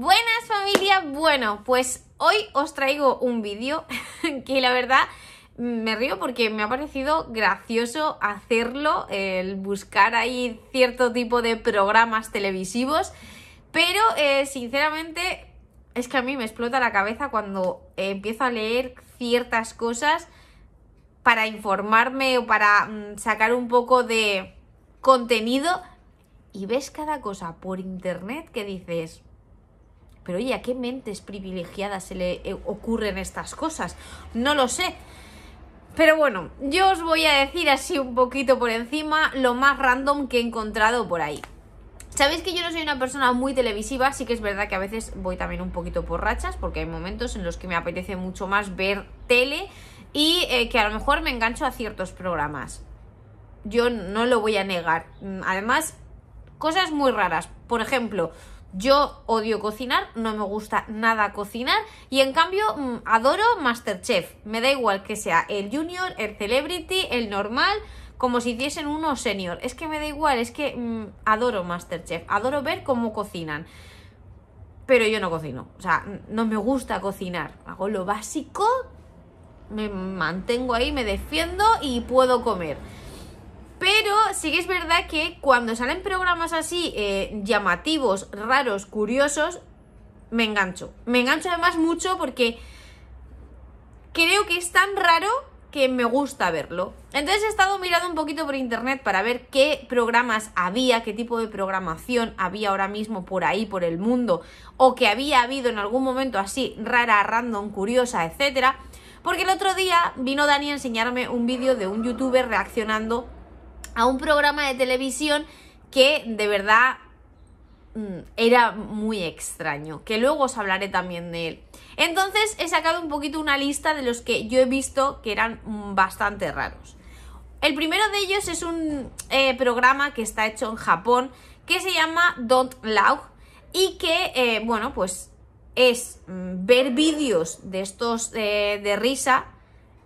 Buenas familia, bueno, pues hoy os traigo un vídeo que la verdad me río porque me ha parecido gracioso hacerlo, el buscar ahí cierto tipo de programas televisivos, pero eh, sinceramente es que a mí me explota la cabeza cuando empiezo a leer ciertas cosas para informarme o para mm, sacar un poco de contenido y ves cada cosa por internet que dices, pero oye, ¿a qué mentes privilegiadas se le eh, ocurren estas cosas? No lo sé. Pero bueno, yo os voy a decir así un poquito por encima lo más random que he encontrado por ahí. Sabéis que yo no soy una persona muy televisiva, sí que es verdad que a veces voy también un poquito por rachas, porque hay momentos en los que me apetece mucho más ver tele y eh, que a lo mejor me engancho a ciertos programas. Yo no lo voy a negar. Mm, además, cosas muy raras. Por ejemplo, yo odio cocinar, no me gusta nada cocinar y en cambio mm, adoro Masterchef. Me da igual que sea el junior, el celebrity, el normal, como si hiciesen uno senior. Es que me da igual, es que mm, adoro Masterchef, adoro ver cómo cocinan. Pero yo no cocino, o sea, no me gusta cocinar. Hago lo básico, me mantengo ahí, me defiendo y puedo comer. Pero sí que es verdad que cuando salen programas así eh, llamativos, raros, curiosos, me engancho. Me engancho además mucho porque creo que es tan raro que me gusta verlo. Entonces he estado mirando un poquito por internet para ver qué programas había, qué tipo de programación había ahora mismo por ahí, por el mundo, o que había habido en algún momento así, rara, random, curiosa, etcétera. Porque el otro día vino Dani a enseñarme un vídeo de un youtuber reaccionando a un programa de televisión que de verdad mm, era muy extraño, que luego os hablaré también de él. Entonces he sacado un poquito una lista de los que yo he visto que eran mm, bastante raros. El primero de ellos es un eh, programa que está hecho en Japón que se llama Don't Laugh y que, eh, bueno, pues es mm, ver vídeos de estos eh, de risa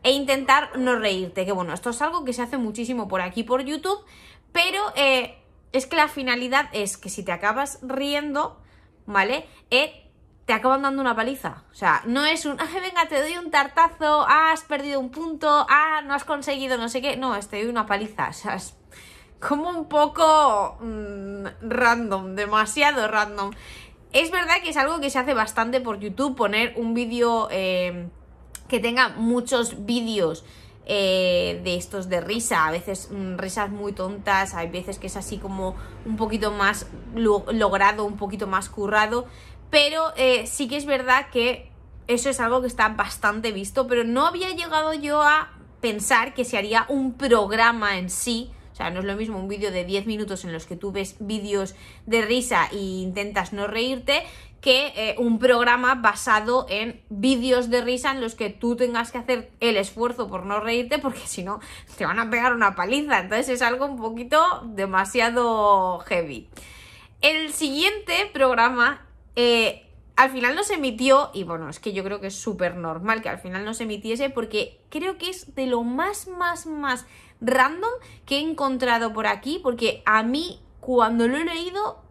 e intentar no reírte. Que bueno, esto es algo que se hace muchísimo por aquí, por YouTube, pero eh, es que la finalidad es que si te acabas riendo, ¿vale? Eh, te acaban dando una paliza. O sea, no es un, ah venga, te doy un tartazo, ah, has perdido un punto, ah, no has conseguido no sé qué. No, es, te doy una paliza. O sea, es como un poco mm, random, demasiado random. Es verdad que es algo que se hace bastante por YouTube, poner un vídeo... Eh, que tenga muchos vídeos eh, de estos de risa, a veces mm, risas muy tontas, hay veces que es así como un poquito más logrado, un poquito más currado, pero eh, sí que es verdad que eso es algo que está bastante visto, pero no había llegado yo a pensar que se haría un programa en sí. O sea, no es lo mismo un vídeo de 10 minutos en los que tú ves vídeos de risa e intentas no reírte que eh, un programa basado en vídeos de risa en los que tú tengas que hacer el esfuerzo por no reírte porque si no te van a pegar una paliza. Entonces es algo un poquito demasiado heavy. El siguiente programa eh, al final no se emitió, y bueno, es que yo creo que es súper normal que al final no se emitiese, porque creo que es de lo más, más, más random que he encontrado por aquí, porque a mí, cuando lo he leído,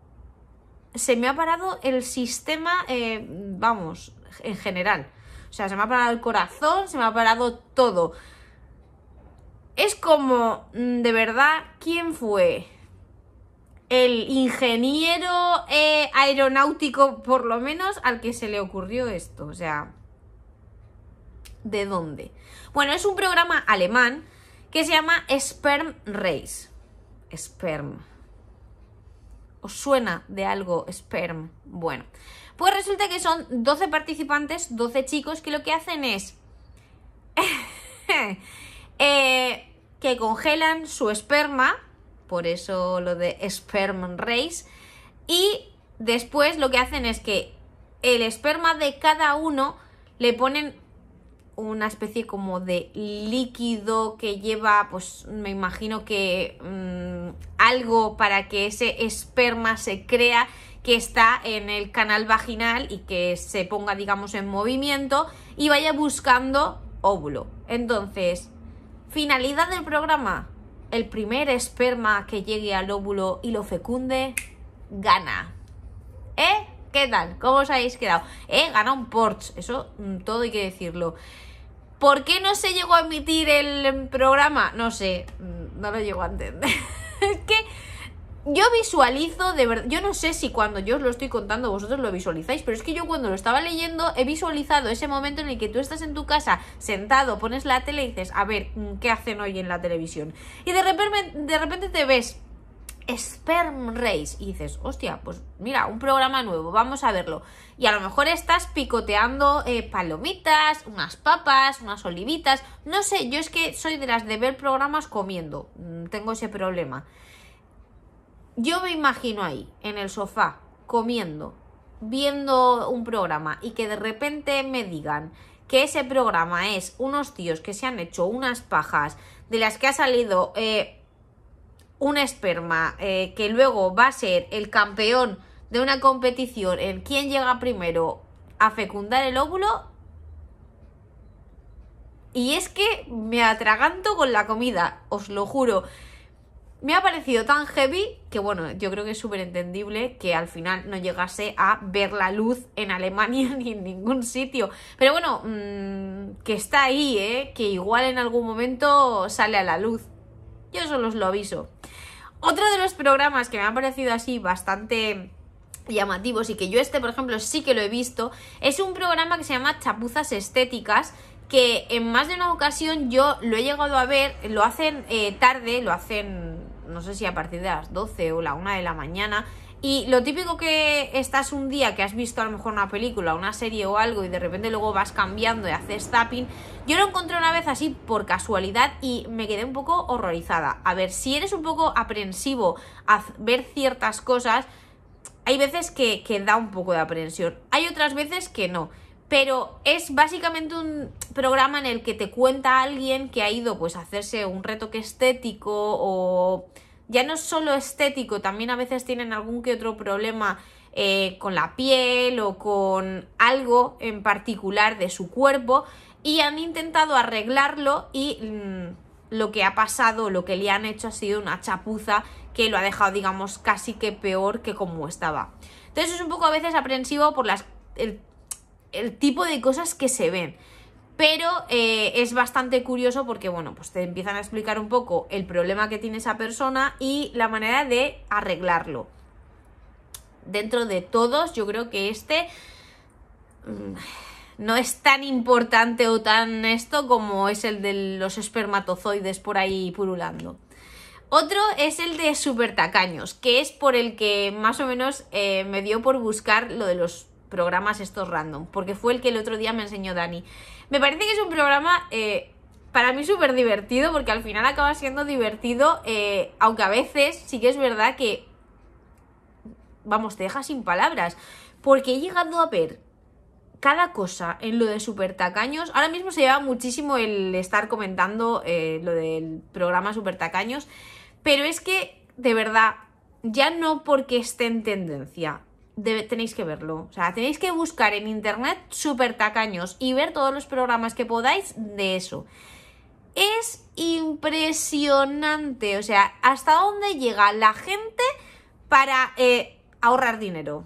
se me ha parado el sistema, eh, vamos, en general. O sea, se me ha parado el corazón, se me ha parado todo. Es como, mm, de verdad, ¿quién fue? El ingeniero eh, aeronáutico, por lo menos, al que se le ocurrió esto. O sea, ¿de dónde? Bueno, es un programa alemán que se llama Sperm Race. Sperm ¿Os suena de algo Sperm? Bueno, pues resulta que son 12 participantes, 12 chicos, que lo que hacen es eh, que congelan su esperma, por eso lo de Sperm Race, y después lo que hacen es que el esperma de cada uno le ponen una especie como de líquido que lleva, pues me imagino que mm, algo para que ese esperma se crea que está en el canal vaginal y que se ponga, digamos, en movimiento y vaya buscando óvulo. Entonces, finalidad del programa. El primer esperma que llegue al óvulo y lo fecunde, gana. ¿Eh? ¿Qué tal? ¿Cómo os habéis quedado? ¿Eh? Gana un Porsche, eso mm, todo hay que decirlo. ¿Por qué no se llegó a emitir el em, programa? No sé, mm, no lo llego a entender. es que yo visualizo de verdad, yo no sé si cuando yo os lo estoy contando vosotros lo visualizáis, pero es que yo cuando lo estaba leyendo he visualizado ese momento en el que tú estás en tu casa sentado, pones la tele y dices, a ver, mm, ¿qué hacen hoy en la televisión? Y de repente, de repente te ves Sperm Race. Y dices, hostia, pues mira, un programa nuevo, vamos a verlo. Y a lo mejor estás picoteando eh, palomitas, unas papas, unas olivitas. No sé, yo es que soy de las de ver programas comiendo. Mm, tengo ese problema. Yo me imagino ahí, en el sofá, comiendo, viendo un programa y que de repente me digan que ese programa es unos tíos que se han hecho unas pajas de las que ha salido... Eh, un esperma eh, que luego va a ser el campeón de una competición en quién llega primero a fecundar el óvulo. Y es que me atraganto con la comida, os lo juro. Me ha parecido tan heavy que, bueno, yo creo que es súper entendible que al final no llegase a ver la luz en Alemania ni en ningún sitio. Pero bueno, mm, que está ahí, eh, Que igual en algún momento sale a la luz. Yo solo os lo aviso. Otro de los programas que me han parecido así bastante llamativos y que yo este, por ejemplo, sí que lo he visto, es un programa que se llama Chapuzas Estéticas, que en más de una ocasión yo lo he llegado a ver, lo hacen eh, tarde, lo hacen no sé si a partir de las 12 o la 1 de la mañana, y lo típico que estás un día que has visto a lo mejor una película, una serie o algo y de repente luego vas cambiando y haces tapping. Yo lo encontré una vez así por casualidad y me quedé un poco horrorizada. A ver, si eres un poco aprensivo a ver ciertas cosas, hay veces que, da un poco de aprensión, hay otras veces que no pero es básicamente un programa en el que te cuenta a alguien que ha ido pues a hacerse un retoque estético o ya no es solo estético, también a veces tienen algún que otro problema eh, con la piel o con algo en particular de su cuerpo y han intentado arreglarlo y mm, lo que ha pasado, lo que le han hecho ha sido una chapuza que lo ha dejado, digamos, casi que peor que como estaba. Entonces es un poco a veces aprensivo por las, el tipo de cosas que se ven. Pero eh, es bastante curioso porque, bueno, pues te empiezan a explicar un poco el problema que tiene esa persona y la manera de arreglarlo. Dentro de todos, yo creo que este mm, no es tan importante o tan esto como es el de los espermatozoides por ahí purulando. Otro es el de super tacaños, que es por el que más o menos eh, me dio por buscar lo de los programas estos random, porque fue el que el otro día me enseñó Dani. Me parece que es un programa eh, para mí súper divertido, porque al final acaba siendo divertido, eh, aunque a veces sí que es verdad que, vamos, te deja sin palabras, porque llegando a ver cada cosa en lo de super tacaños. Ahora mismo se lleva muchísimo el estar comentando eh, lo del programa super tacaños, pero es que, de verdad, ya no porque esté en tendencia, tenéis que verlo. O sea, tenéis que buscar en internet super tacaños y ver todos los programas que podáis de eso. Es impresionante. O sea, hasta dónde llega la gente para eh, ahorrar dinero.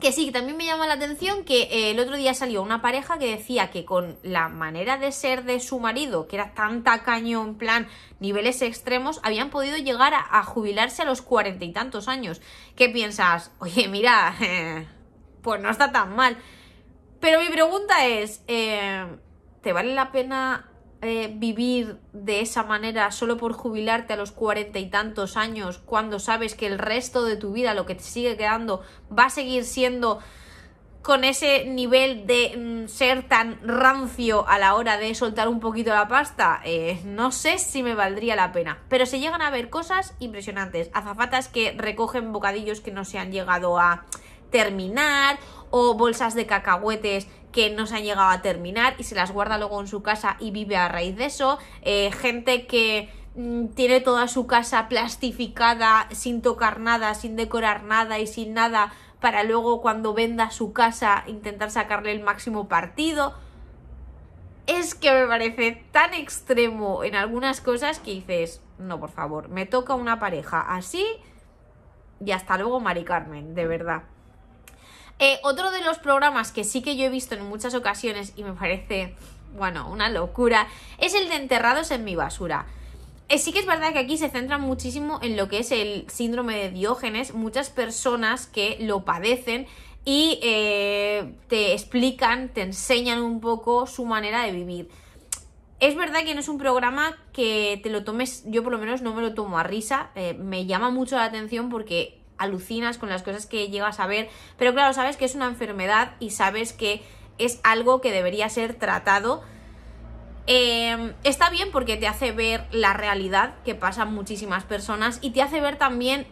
Que sí, también me llama la atención que eh, el otro día salió una pareja que decía que con la manera de ser de su marido, que era tanta tacaño en plan niveles extremos, habían podido llegar a, jubilarse a los cuarenta y tantos años. ¿Qué piensas? Oye, mira, pues no está tan mal. Pero mi pregunta es, eh, ¿te vale la pena eh, vivir de esa manera solo por jubilarte a los cuarenta y tantos años cuando sabes que el resto de tu vida, lo que te sigue quedando, va a seguir siendo con ese nivel de mm, ser tan rancio a la hora de soltar un poquito la pasta, eh, no sé si me valdría la pena. Pero se llegan a ver cosas impresionantes. Azafatas que recogen bocadillos que no se han llegado a terminar o bolsas de cacahuetes que no se han llegado a terminar y se las guarda luego en su casa y vive a raíz de eso. Eh, gente que mm, tiene toda su casa plastificada, sin tocar nada, sin decorar nada y sin nada, para luego cuando venda su casa intentar sacarle el máximo partido. Es que me parece tan extremo en algunas cosas que dices, no, por favor, me toca una pareja así y hasta luego, Mari Carmen, de verdad. Eh, otro de los programas que sí que yo he visto en muchas ocasiones y me parece, bueno, una locura, es el de enterrados en mi basura. Eh, sí que es verdad que aquí se centra muchísimo en lo que es el síndrome de Diógenes, muchas personas que lo padecen y eh, te explican, te enseñan un poco su manera de vivir. Es verdad que no es un programa que te lo tomes, yo por lo menos no me lo tomo a risa, me llama mucho la atención porque alucinas con las cosas que llegas a ver, pero claro, sabes que es una enfermedad y sabes que es algo que debería ser tratado. Em, está bien porque te hace ver la realidad que pasan muchísimas personas y te hace ver también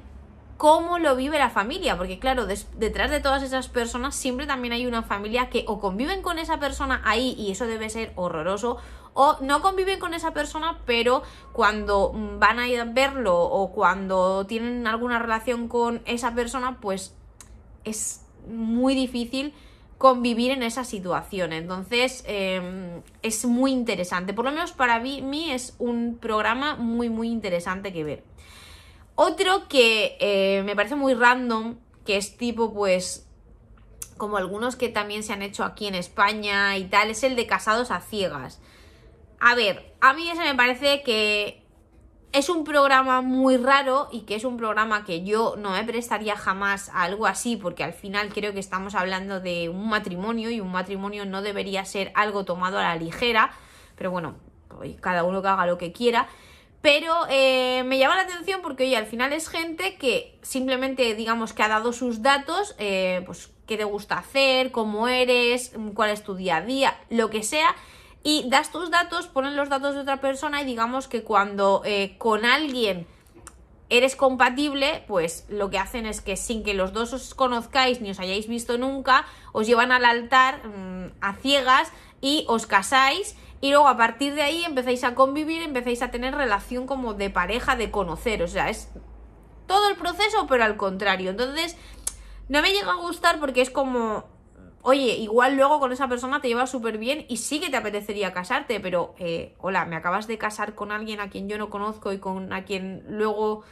cómo lo vive la familia, porque claro, detrás de todas esas personas siempre también hay una familia que o conviven con esa persona ahí y eso debe ser horroroso, o no conviven con esa persona, pero cuando mm, van a ir a verlo o cuando tienen alguna relación con esa persona, pues es muy difícil convivir en esa situación. Entonces em, es muy interesante. Por lo menos para mí es un programa muy, muy interesante que ver. Otro que eh, me parece muy random, que es tipo pues como algunos que también se han hecho aquí en España y tal, es el de casados a ciegas. A ver, a mí eso me parece que es un programa muy raro y que es un programa que yo no me prestaría jamás a algo así, porque al final creo que estamos hablando de un matrimonio y un matrimonio no debería ser algo tomado a la ligera, pero bueno, pues cada uno que haga lo que quiera. Pero eh, me llama la atención porque, oye, al final es gente que simplemente, digamos, que ha dado sus datos, eh, pues qué te gusta hacer, cómo eres, cuál es tu día a día, lo que sea, y das tus datos, ponen los datos de otra persona y digamos que cuando eh, con alguien eres compatible, pues lo que hacen es que sin que los dos os conozcáis ni os hayáis visto nunca, os llevan al altar mm, a ciegas y os casáis y luego a partir de ahí empezáis a convivir, empezáis a tener relación como de pareja, de conocer, o sea, es todo el proceso pero al contrario. Entonces, no me llega a gustar porque es como oye, igual luego con esa persona te llevas súper bien y sí que te apetecería casarte, pero eh, hola, me acabas de casar con alguien a quien yo no conozco y con a quien luego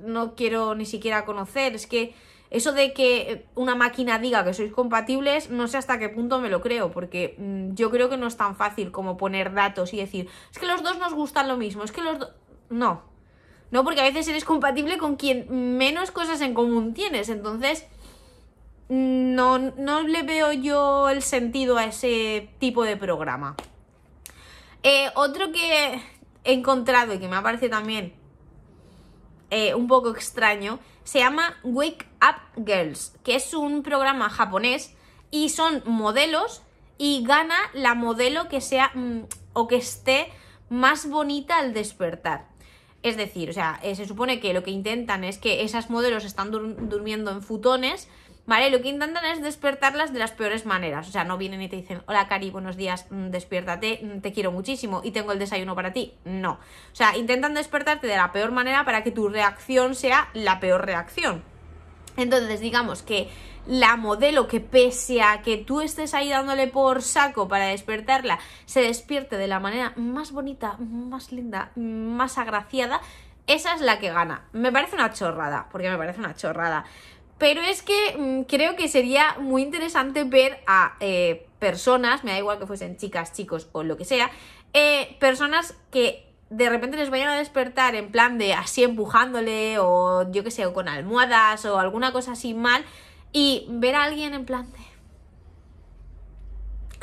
no quiero ni siquiera conocer. Es que eso de que una máquina diga que sois compatibles, no sé hasta qué punto me lo creo, porque mm, yo creo que no es tan fácil como poner datos y decir, es que los dos nos gustan lo mismo, es que los dos... No. No, porque a veces eres compatible con quien menos cosas en común tienes, entonces no, no le veo yo el sentido a ese tipo de programa. Eh, otro que he encontrado y que me ha parecido también eh, un poco extraño se llama Wake Up Girls, que es un programa japonés y son modelos y gana la modelo que sea mm, o que esté más bonita al despertar. Es decir, o sea, eh, se supone que lo que intentan es que esas modelos están durmiendo en futones ¿vale? Lo que intentan es despertarlas de las peores maneras. O sea, no vienen y te dicen, hola Cari, buenos días, mm, despiértate, mm, te quiero muchísimo y tengo el desayuno para ti. No. O sea, intentan despertarte de la peor manera para que tu reacción sea la peor reacción. Entonces, digamos que la modelo que pese a que tú estés ahí dándole por saco para despertarla, se despierte de la manera más bonita, más linda, más agraciada, esa es la que gana. Me parece una chorrada, porque me parece una chorrada. Pero es que mm, creo que sería muy interesante ver a eh, personas, me da igual que fuesen chicas, chicos o lo que sea, eh, personas que de repente les vayan a despertar en plan de así empujándole o yo que sé, con almohadas o alguna cosa así mal y ver a alguien en plan de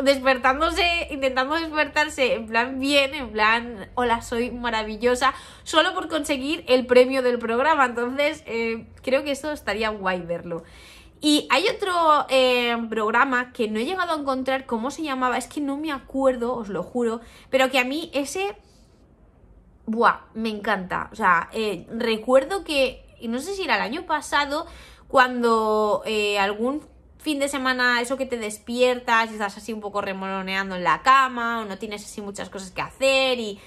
despertándose, intentando despertarse en plan bien, en plan, hola, soy maravillosa, solo por conseguir el premio del programa. Entonces, eh, creo que eso estaría guay verlo. Y hay otro eh, programa que no he llegado a encontrar cómo se llamaba, es que no me acuerdo, os lo juro, pero que a mí ese... Buah, me encanta. O sea, eh, recuerdo que, no sé si era el año pasado, cuando algún fin de semana, eso que te despiertas y estás así un poco remoloneando en la cama o no tienes así muchas cosas que hacer y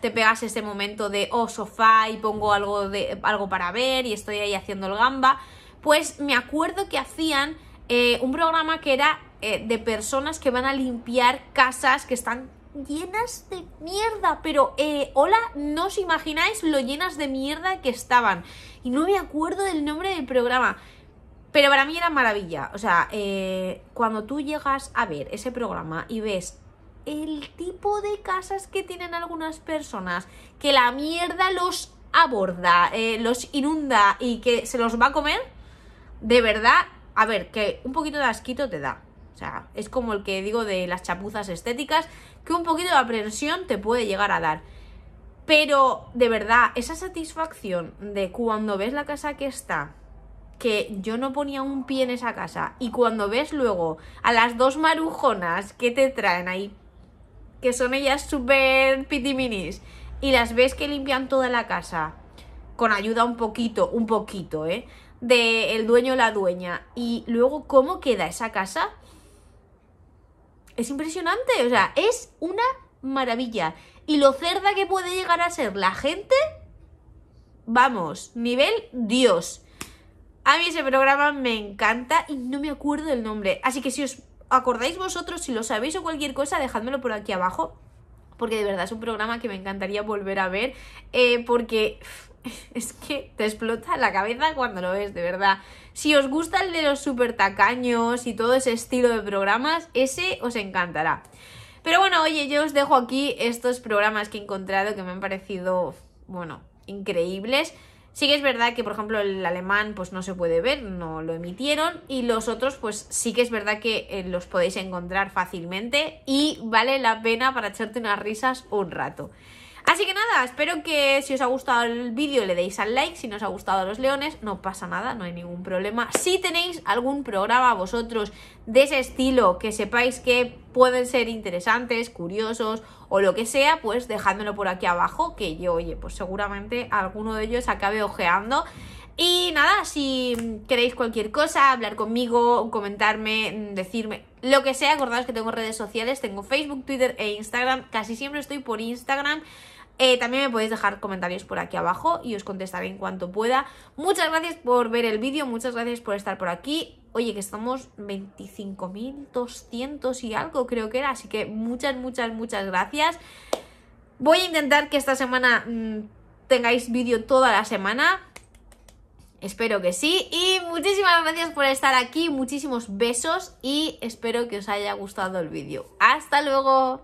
te pegas ese momento de oh sofá y pongo algo, de, algo para ver y estoy ahí haciendo el gamba, pues me acuerdo que hacían eh, un programa que era eh, de personas que van a limpiar casas que están llenas de mierda, pero eh, hola, no os imagináis lo llenas de mierda que estaban. Y no me acuerdo del nombre del programa. Pero para mí era maravilla. O sea, eh, cuando tú llegas a ver ese programa y ves el tipo de casas que tienen algunas personas, que la mierda los aborda, eh, los inunda y que se los va a comer, de verdad, a ver, que un poquito de asquito te da. O sea, es como el que digo de las chapuzas estéticas, que un poquito de aprensión te puede llegar a dar. Pero, de verdad, esa satisfacción de cuando ves la casa que está que yo no ponía un pie en esa casa. Y cuando ves luego a las dos marujonas que te traen ahí, que son ellas súper pitiminis, y las ves que limpian toda la casa, con ayuda un poquito, un poquito, ¿eh? De el dueño o la dueña. Y luego cómo queda esa casa. Es impresionante, o sea, es una maravilla. Y lo cerda que puede llegar a ser la gente, vamos, nivel Dios. A mí ese programa me encanta y no me acuerdo el nombre. Así que si os acordáis vosotros, si lo sabéis o cualquier cosa, dejádmelo por aquí abajo. Porque de verdad es un programa que me encantaría volver a ver. Eh, porque es que te explota la cabeza cuando lo ves, de verdad. Si os gusta el de los super tacaños y todo ese estilo de programas, ese os encantará. Pero bueno, oye, yo os dejo aquí estos programas que he encontrado que me han parecido, bueno, increíbles. Sí que es verdad que, por ejemplo, el alemán pues no se puede ver, no lo emitieron y los otros pues sí que es verdad que eh, los podéis encontrar fácilmente y vale la pena para echarte unas risas un rato. Así que nada, espero que si os ha gustado el vídeo le deis al like, si no os ha gustado los leones, no pasa nada, no hay ningún problema. Si tenéis algún programa vosotros de ese estilo que sepáis que pueden ser interesantes, curiosos o lo que sea, pues dejádmelo por aquí abajo, que yo, oye, pues seguramente alguno de ellos acabe ojeando. Y nada, si queréis cualquier cosa, hablar conmigo, comentarme, decirme lo que sea, acordaos que tengo redes sociales, tengo Facebook, Twitter e Instagram, casi siempre estoy por Instagram. Eh, también me podéis dejar comentarios por aquí abajo y os contestaré en cuanto pueda. Muchas gracias por ver el vídeo, muchas gracias por estar por aquí. Oye, que estamos 25.200 y algo creo que era, así que muchas, muchas, muchas gracias. Voy a intentar que esta semana mm, tengáis vídeo toda la semana Espero que sí. Y muchísimas gracias por estar aquí. Muchísimos besos. Y espero que os haya gustado el vídeo. ¡Hasta luego!